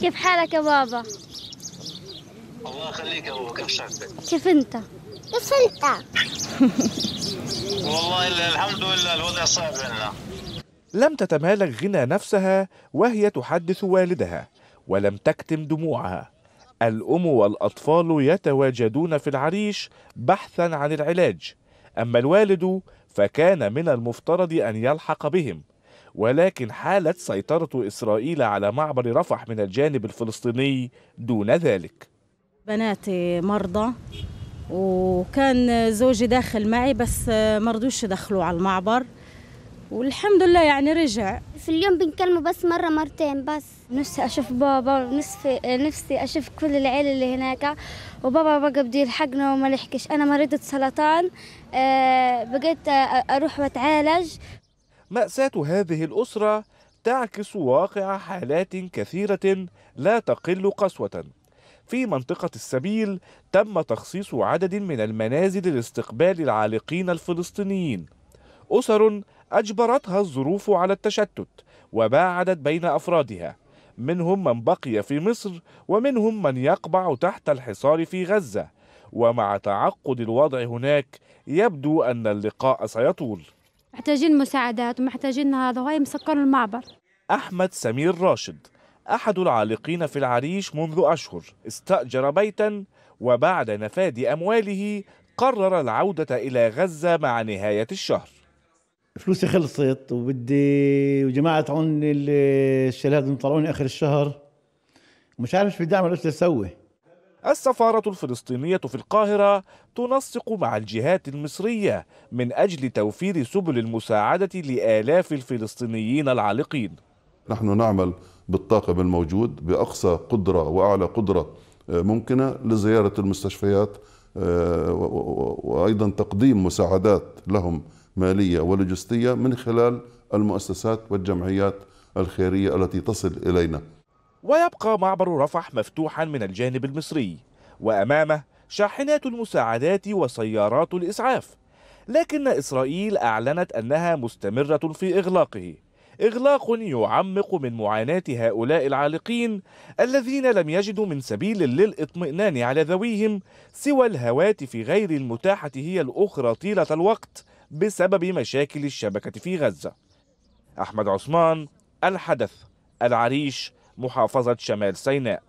كيف حالك يا بابا؟ الله يخليك يا بابا كيف صحتك؟ كيف انت؟ كيف انت؟ والله الحمد لله الوضع صعب لنا لم تتمالك غنى نفسها وهي تحدث والدها ولم تكتم دموعها الأم والأطفال يتواجدون في العريش بحثا عن العلاج أما الوالد فكان من المفترض أن يلحق بهم ولكن حالت سيطرة إسرائيل على معبر رفح من الجانب الفلسطيني دون ذلك بناتي مرضى وكان زوجي داخل معي بس مرضوش يدخلوه على المعبر والحمد لله يعني رجع في اليوم بنكلمه بس مرة مرتين بس نفسي أشوف بابا نفسي نفسي أشوف كل العيلة اللي هناك وبابا بقى بدي يلحقنا وما لحقش أنا مريضة سرطان آه، بقيت أروح وأتعالج مأساة هذه الأسرة تعكس واقع حالات كثيرة لا تقل قسوة. في منطقة السبيل تم تخصيص عدد من المنازل لاستقبال العالقين الفلسطينيين. أسر أجبرتها الظروف على التشتت وباعدت بين أفرادها. منهم من بقي في مصر ومنهم من يقبع تحت الحصار في غزة. ومع تعقد الوضع هناك يبدو أن اللقاء سيطول محتاجين مساعدات ومحتاجين هذا وهي مسكر المعبر أحمد سمير راشد أحد العالقين في العريش منذ أشهر استأجر بيتا وبعد نفاد أمواله قرر العودة إلى غزة مع نهاية الشهر فلوسي خلصت وبدي وجماعة عون الشلال طلعوني آخر الشهر مش عارف شو بدي أعمل إيش أسوي السفارة الفلسطينية في القاهرة تنسق مع الجهات المصرية من أجل توفير سبل المساعدة لآلاف الفلسطينيين العالقين نحن نعمل بالطاقم الموجود بأقصى قدرة وأعلى قدرة آه، ممكنة لزيارة المستشفيات آه، وأيضا تقديم مساعدات لهم مالية ولوجستية من خلال المؤسسات والجمعيات الخيرية التي تصل إلينا ويبقى معبر رفح مفتوحا من الجانب المصري وأمامه شاحنات المساعدات وسيارات الإسعاف لكن إسرائيل أعلنت أنها مستمرة في إغلاقه إغلاق يعمق من معاناة هؤلاء العالقين الذين لم يجدوا من سبيل للإطمئنان على ذويهم سوى الهواتف غير المتاحة هي الأخرى طيلة الوقت بسبب مشاكل الشبكة في غزة أحمد عثمان الحدث العريش محافظة شمال سيناء